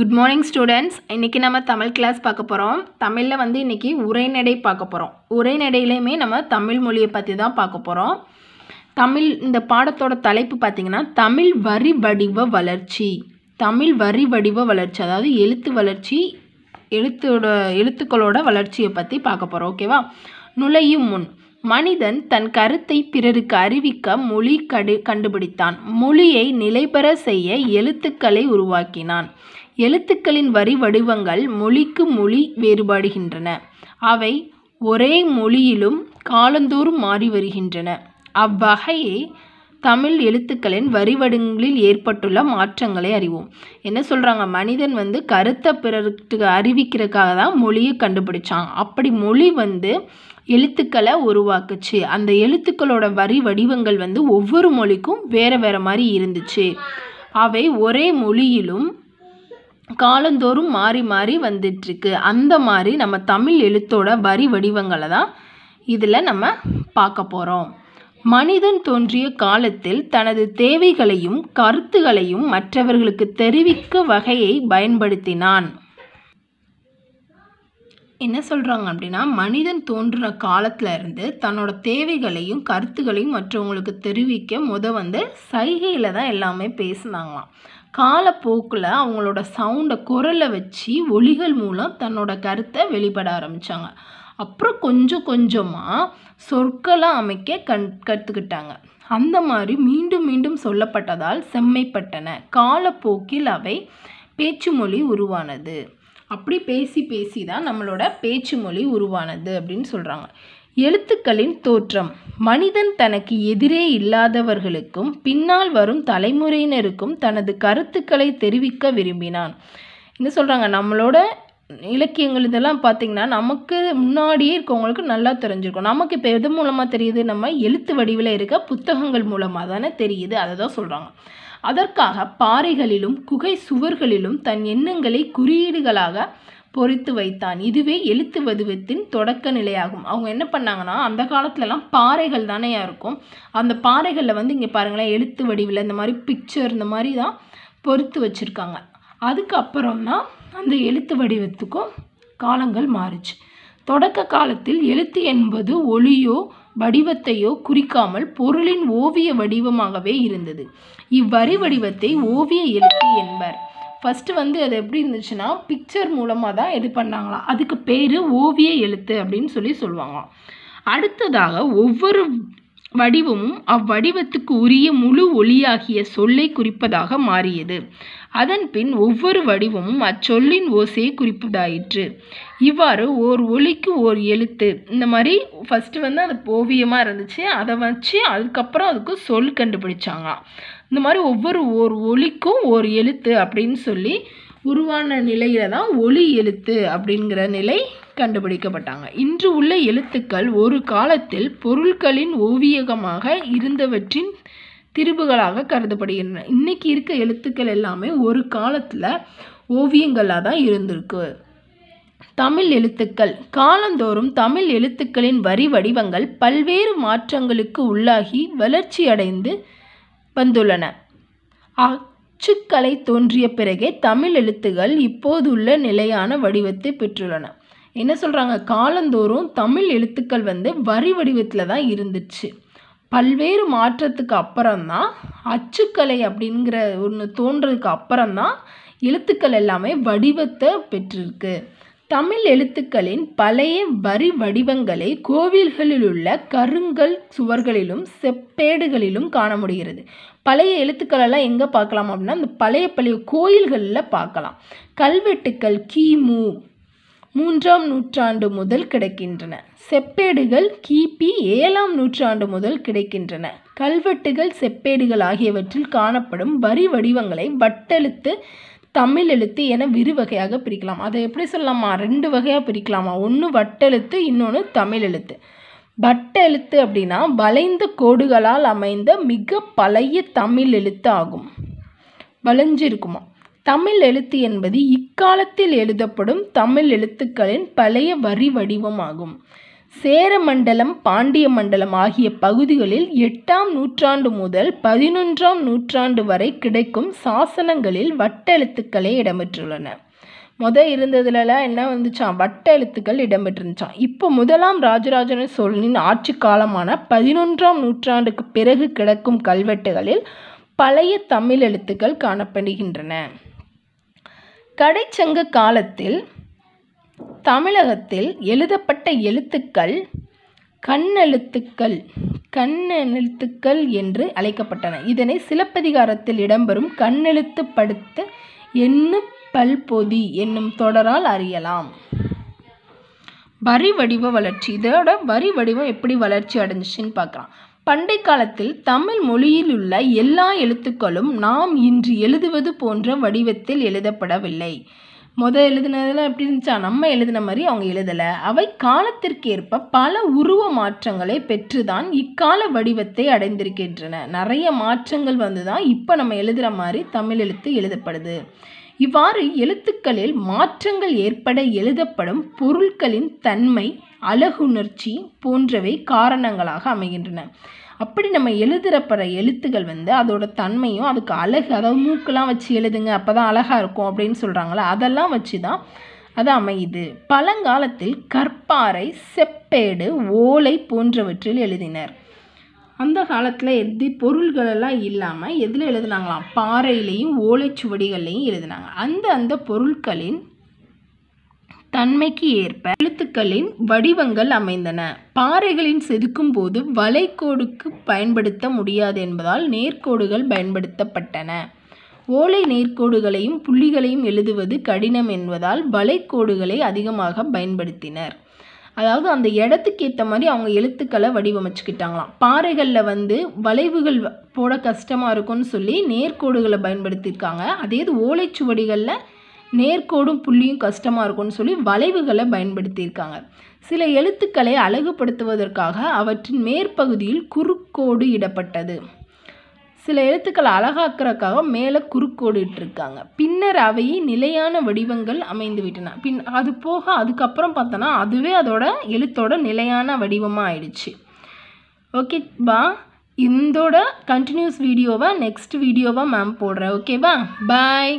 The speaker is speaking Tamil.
குட் மார்னிங் ஸ்டூடெண்ட்ஸ் இன்றைக்கி நம்ம தமிழ் கிளாஸ் பார்க்க போகிறோம் தமிழில் வந்து இன்றைக்கி உரைநடை பார்க்க போகிறோம் உரைநடையிலையுமே நம்ம தமிழ் மொழியை பற்றி தான் பார்க்க போகிறோம் தமிழ் இந்த பாடத்தோட தலைப்பு பார்த்திங்கன்னா தமிழ் வரி வடிவ வளர்ச்சி தமிழ் வரி வடிவ வளர்ச்சி அதாவது எழுத்து வளர்ச்சி எழுத்தோட எழுத்துக்களோட வளர்ச்சியை பற்றி பார்க்க போகிறோம் ஓகேவா நுழையும் முன் மனிதன் தன் கருத்தை பிறருக்கு அறிவிக்க மொழி கடு கண்டுபிடித்தான் மொழியை நிலைபெற செய்ய எழுத்துக்களை உருவாக்கினான் எழுத்துக்களின் வரி வடிவங்கள் மொழிக்கு மொழி வேறுபாடுகின்றன அவை ஒரே மொழியிலும் காலந்தோறும் மாறி வருகின்றன அவ்வகையே தமிழ் எழுத்துக்களின் வரிவடங்களில் ஏற்பட்டுள்ள மாற்றங்களை அறிவோம் என்ன சொல்கிறாங்க மனிதன் வந்து கருத்தை பிறருக்கு அறிவிக்கிறதுக்காக தான் மொழியை கண்டுபிடிச்சான் அப்படி மொழி வந்து எழுத்துக்களை உருவாக்குச்சு அந்த எழுத்துக்களோட வரி வடிவங்கள் வந்து ஒவ்வொரு மொழிக்கும் வேறு வேறு மாதிரி இருந்துச்சு அவை ஒரே மொழியிலும் காலந்தோறும் மாறி மாறி வந்துட்டுருக்கு அந்த மாதிரி நம்ம தமிழ் எழுத்தோட வரி வடிவங்களை தான் இதில் நம்ம பார்க்க போகிறோம் மனிதன் தோன்றிய காலத்தில் தனது தேவைகளையும் கருத்துகளையும் மற்றவர்களுக்கு தெரிவிக்க வகையை பயன்படுத்தினான் என்ன சொல்கிறாங்க அப்படின்னா மனிதன் தோன்றுற காலத்தில் இருந்து தன்னோட தேவைகளையும் கருத்துகளையும் மற்றவங்களுக்கு தெரிவிக்க முத வந்து சைகையில் தான் எல்லாமே பேசினாங்களாம் காலப்போக்கில் அவங்களோட சவுண்டை குரலை வச்சு ஒலிகள் மூலம் தன்னோட கருத்தை வெளிப்பட ஆரம்பித்தாங்க அப்புறம் கொஞ்சம் கொஞ்சமாக சொற்களாக அமைக்க கண் கற்றுக்கிட்டாங்க அந்த மாதிரி மீண்டும் மீண்டும் சொல்லப்பட்டதால் செம்மைப்பட்டன காலப்போக்கில் அவை பேச்சு மொழி உருவானது அப்படி பேசி பேசி தான் நம்மளோட பேச்சு மொழி உருவானது அப்படின்னு சொல்கிறாங்க எழுத்துக்களின் தோற்றம் மனிதன் தனக்கு எதிரே இல்லாதவர்களுக்கும் பின்னால் வரும் தலைமுறையினருக்கும் தனது கருத்துக்களை தெரிவிக்க விரும்பினான் என்ன சொல்கிறாங்க நம்மளோட இலக்கியங்கள் இதெல்லாம் பார்த்திங்கன்னா நமக்கு முன்னாடியே இருக்கவங்களுக்கு நல்லா தெரிஞ்சிருக்கும் நமக்கு இப்போ எது மூலமாக தெரியுது நம்ம எழுத்து வடிவில் இருக்க புத்தகங்கள் மூலமாக தானே தெரியுது அதை தான் சொல்கிறாங்க அதற்காக பாறைகளிலும் குகை சுவர்களிலும் தன் எண்ணங்களை குறியீடுகளாக பொறித்து வைத்தான் இதுவே எழுத்து வடிவத்தின் தொடக்க நிலையாகும் அவங்க என்ன பண்ணாங்கன்னா அந்த காலத்துலலாம் பாறைகள் தானேயா இருக்கும் அந்த பாறைகளில் வந்து இங்கே பாருங்களேன் எழுத்து வடிவில் இந்த மாதிரி பிக்சர் இந்த மாதிரி தான் பொறுத்து வச்சுருக்காங்க அதுக்கப்புறம் தான் அந்த எழுத்து வடிவத்துக்கும் காலங்கள் மாறுச்சு தொடக்க காலத்தில் எழுத்து என்பது ஒளியோ வடிவத்தையோ குறிக்காமல் பொருளின் ஓவிய வடிவமாகவே இருந்தது இவ்வரி வடிவத்தை ஓவிய எழுத்து என்பர் ஃபஸ்ட்டு வந்து அது எப்படி இருந்துச்சுன்னா பிக்சர் மூலமாக தான் இது பண்ணாங்களாம் அதுக்கு பேர் ஓவிய எழுத்து அப்படின்னு சொல்லி சொல்லுவாங்களாம் அடுத்ததாக ஒவ்வொரு வடிவமும் அவ்வடிவத்துக்கு உரிய முழு ஒளியாகிய சொல்லை குறிப்பதாக மாறியது அதன் பின் ஒவ்வொரு வடிவமும் அச்சொல்லின் ஓசையை குறிப்பதாயிற்று இவ்வாறு ஓர் ஒலிக்கு ஓர் எழுத்து இந்த மாதிரி ஃபஸ்ட்டு வந்து அது ஓவியமாக இருந்துச்சு அதை வச்சு அதுக்கப்புறம் அதுக்கு சொல் கண்டுபிடிச்சாங்களாம் இந்த மாதிரி ஒவ்வொரு ஒரு ஒலிக்கும் ஒரு எழுத்து அப்படின்னு சொல்லி உருவான நிலையில தான் ஒலி எழுத்து அப்படிங்கிற நிலை கண்டுபிடிக்கப்பட்டாங்க இன்று உள்ள எழுத்துக்கள் ஒரு காலத்தில் பொருட்களின் ஓவியகமாக இருந்தவற்றின் திருப்புகளாக கருதப்படுகின்றன இன்றைக்கி இருக்க எழுத்துக்கள் எல்லாமே ஒரு காலத்தில் ஓவியங்களாக தான் இருந்திருக்கு தமிழ் எழுத்துக்கள் காலந்தோறும் தமிழ் எழுத்துக்களின் வரி வடிவங்கள் பல்வேறு மாற்றங்களுக்கு உள்ளாகி வளர்ச்சியடைந்து வந்துள்ளன அச்சுக்கலை தோன்றிய பிறகே தமிழ் எழுத்துகள் இப்போதுள்ள நிலையான வடிவத்தை பெற்றுள்ளன என்ன சொல்கிறாங்க காலந்தோறும் தமிழ் எழுத்துக்கள் வந்து வரி வடிவத்தில் தான் இருந்துச்சு பல்வேறு மாற்றத்துக்கு அப்புறம்தான் அச்சுக்கலை அப்படிங்கிற ஒன்று தோன்றதுக்கு அப்புறம்தான் எழுத்துக்கள் எல்லாமே வடிவத்தை பெற்றிருக்கு தமிழ் எழுத்துக்களின் பழைய வரி வடிவங்களை கோவில்களிலுள்ள கருங்கல் சுவர்களிலும் செப்பேடுகளிலும் காண முடிகிறது பழைய எழுத்துக்களெல்லாம் எங்கே பார்க்கலாம் அப்படின்னா இந்த பழைய பழைய கோயில்களில் பார்க்கலாம் கல்வெட்டுக்கள் கிமு மூன்றாம் நூற்றாண்டு முதல் கிடைக்கின்றன செப்பேடுகள் கிபி ஏழாம் நூற்றாண்டு முதல் கிடைக்கின்றன கல்வெட்டுகள் செப்பேடுகள் ஆகியவற்றில் காணப்படும் வரி வடிவங்களை வட்டெழுத்து தமிழ் எழுத்து என விரிவகையாக பிரிக்கலாம் அதை எப்படி சொல்லலாமா ரெண்டு வகையாக பிரிக்கலாமா ஒன்று வட்டெழுத்து இன்னொன்று தமிழ் எழுத்து வட்டெழுத்து அப்படின்னா வளைந்த கோடுகளால் அமைந்த மிக பழைய தமிழ் எழுத்து ஆகும் வளைஞ்சிருக்குமா தமிழ் எழுத்து என்பது இக்காலத்தில் எழுதப்படும் தமிழ் எழுத்துக்களின் பழைய வரி வடிவமாகும் சேரமண்டலம் பாண்டிய மண்டலம் ஆகிய பகுதிகளில் எட்டாம் நூற்றாண்டு முதல் பதினொன்றாம் நூற்றாண்டு வரை கிடைக்கும் சாசனங்களில் வட்ட எழுத்துக்களே இடம்பெற்றுள்ளன முத இருந்ததுலலாம் என்ன வந்துச்சான் வட்ட எழுத்துக்கள் இடம்பெற்றிருந்துச்சான் இப்போ முதலாம் ராஜராஜன சோழனின் ஆட்சி காலமான பதினொன்றாம் நூற்றாண்டுக்கு பிறகு கிடக்கும் கல்வெட்டுகளில் பழைய தமிழ் எழுத்துக்கள் காணப்படுகின்றன கடைச்சங்க காலத்தில் தமிழகத்தில் எழுதப்பட்ட எழுத்துக்கள் கண்ணெழுத்துக்கள் கண்ணெழுத்துக்கள் என்று அழைக்கப்பட்டன இதனை சிலப்பதிகாரத்தில் இடம்பெறும் கண்ணெழுத்து படுத்த எண்ணு பல்பொதி என்னும் தொடரால் அறியலாம் வரி வடிவ வளர்ச்சி இதோட வரி வடிவம் எப்படி வளர்ச்சி அடைஞ்சிச்சின்னு பார்க்கலாம் பண்டை காலத்தில் தமிழ் மொழியில் உள்ள எல்லா எழுத்துக்களும் நாம் இன்று எழுதுவது போன்ற வடிவத்தில் எழுதப்படவில்லை மொதல் எழுதுனதில் எப்படி இருந்துச்சா நம்ம எழுதின மாதிரி அவங்க எழுதலை அவை காலத்திற்கேற்ப பல உருவ மாற்றங்களை பெற்றுதான் இக்கால வடிவத்தை அடைந்திருக்கின்றன நிறைய மாற்றங்கள் வந்து தான் இப்போ நம்ம எழுதுகிற மாதிரி தமிழ் எழுத்து எழுதப்படுது இவ்வாறு எழுத்துக்களில் மாற்றங்கள் ஏற்பட எழுதப்படும் பொருட்களின் தன்மை அழகுணர்ச்சி போன்றவை காரணங்களாக அமைகின்றன அப்படி நம்ம எழுதுகிறப்பற எழுத்துக்கள் வந்து அதோட தன்மையும் அதுக்கு அழகு அதாவது மூக்கெலாம் வச்சு எழுதுங்க அப்போ தான் அழகாக இருக்கும் அப்படின்னு சொல்கிறாங்களே அதெல்லாம் வச்சு தான் அது அமையுது பழங்காலத்தில் கற்பாறை செப்பேடு ஓலை போன்றவற்றில் எழுதினர் அந்த காலத்தில் எது பொருள்களெல்லாம் இல்லாமல் எதில் எழுதுனாங்களாம் பாறையிலையும் ஓலைச்சுவடிகள்லையும் எழுதினாங்க அந்த அந்த பொருட்களின் தன்மைக்கு ஏற்ப எழுத்துக்களின் வடிவங்கள் அமைந்தன பாறைகளின் செதுக்கும் போது வளைகோடுக்கு பயன்படுத்த முடியாது என்பதால் நேர்கோடுகள் பயன்படுத்தப்பட்டன ஓலை நேர்கோடுகளையும் புள்ளிகளையும் எழுதுவது கடினம் என்பதால் வளைகோடுகளை அதிகமாக பயன்படுத்தினர் அதாவது அந்த இடத்துக்கு ஏற்ற மாதிரி அவங்க எழுத்துக்களை வடிவமைச்சுக்கிட்டாங்களாம் பாறைகளில் வந்து வளைவுகள் போட கஷ்டமாக இருக்கும்னு சொல்லி நேர்கோடுகளை பயன்படுத்தியிருக்காங்க அதே இது ஓலைச்சுவடிகளில் நேர்கோடும் புள்ளியும் கஷ்டமாக இருக்கும்னு சொல்லி வளைவுகளை பயன்படுத்தியிருக்காங்க சில எழுத்துக்களை அழகுபடுத்துவதற்காக அவற்றின் மேற்பகுதியில் குறுக்கோடு இடப்பட்டது சில எழுத்துக்களை அழகாக்குறதுக்காக மேலே குறுக்கோடு இட்டுருக்காங்க பின்னர் அவையை நிலையான வடிவங்கள் அமைந்து விட்டன பின் அது போக அதுக்கப்புறம் பார்த்தோன்னா அதுவே அதோட எழுத்தோட நிலையான வடிவமாக ஆயிடுச்சு ஓகே பா இதோட கண்டினியூஸ் வீடியோவை நெக்ஸ்ட் வீடியோவாக மேம் போடுறேன் ஓகேவா பாய்